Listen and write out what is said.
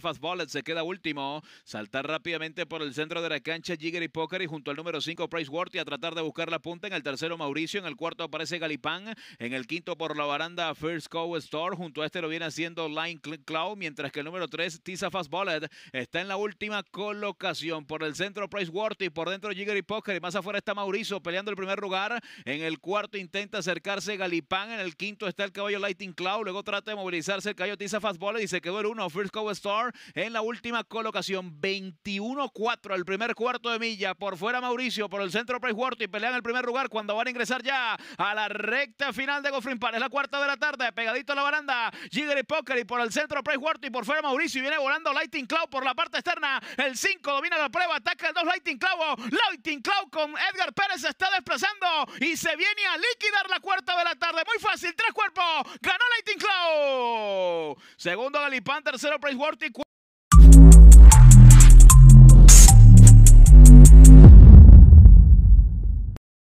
Fast Bullet, se queda último. Saltar rápidamente por el centro de la cancha Jigger y Poker y junto al número 5 Price Worthy a tratar de buscar la punta. En el tercero Mauricio, en el cuarto aparece Galipán. En el quinto por la baranda First Cow Store. Junto a este lo viene haciendo Line Cloud. Mientras que el número 3 Tiza Bullet está en la última colocación. Por el centro Price Worthy, por dentro Jigger y Poker y más afuera está Mauricio peleando el primer lugar. En el cuarto intenta acercarse Galipán. En el quinto está el caballo Lighting Cloud. Luego trata de movilizarse el caballo Tiza Fastballet y se quedó el uno, First Cow Store en la última colocación. 21-4 el primer cuarto de milla. Por fuera Mauricio, por el centro Price y pelean el primer lugar cuando van a ingresar ya a la recta final de Goffrin Park. Es la cuarta de la tarde, pegadito a la baranda. Jigger y Poker y por el centro Price y por fuera Mauricio. y Viene volando Lightning Cloud por la parte externa. El 5 domina la prueba, ataca el 2 Lighting Cloud. Lighting Cloud con Edgar Pérez se está desplazando y se viene a liquidar la cuarta de la tarde. Muy fácil, tres cuerpos. Ganó Segundo Galipán, tercero Worthy.